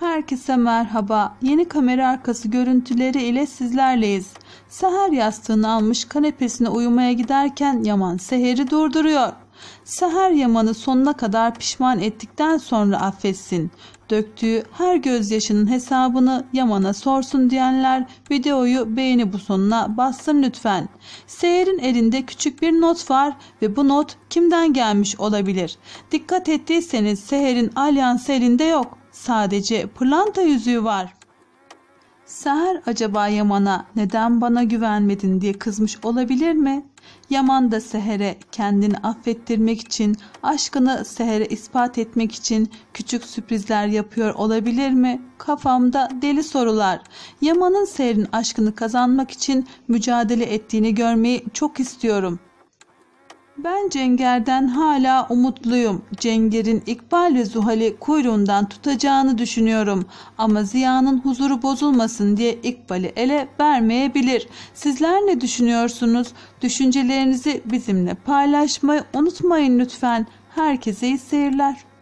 Herkese merhaba. Yeni kamera arkası görüntüleri ile sizlerleyiz. Seher yastığını almış kanepesine uyumaya giderken Yaman Seher'i durduruyor. Seher Yaman'ı sonuna kadar pişman ettikten sonra affetsin. Döktüğü her gözyaşının hesabını Yaman'a sorsun diyenler videoyu beğeni butonuna bassın lütfen. Seher'in elinde küçük bir not var ve bu not kimden gelmiş olabilir? Dikkat ettiyseniz Seher'in alyansı elinde yok. Sadece pırlanta yüzüğü var. Seher acaba Yaman'a neden bana güvenmedin diye kızmış olabilir mi? Yaman da Seher'e kendini affettirmek için, aşkını Seher'e ispat etmek için küçük sürprizler yapıyor olabilir mi? Kafamda deli sorular. Yaman'ın Seher'in aşkını kazanmak için mücadele ettiğini görmeyi çok istiyorum.'' Ben Cenger'den hala umutluyum. Cenger'in İkbal ve Zuhal'i kuyruğundan tutacağını düşünüyorum. Ama Ziya'nın huzuru bozulmasın diye İkbal'i ele vermeyebilir. Sizler ne düşünüyorsunuz? Düşüncelerinizi bizimle paylaşmayı unutmayın lütfen. Herkese iyi seyirler.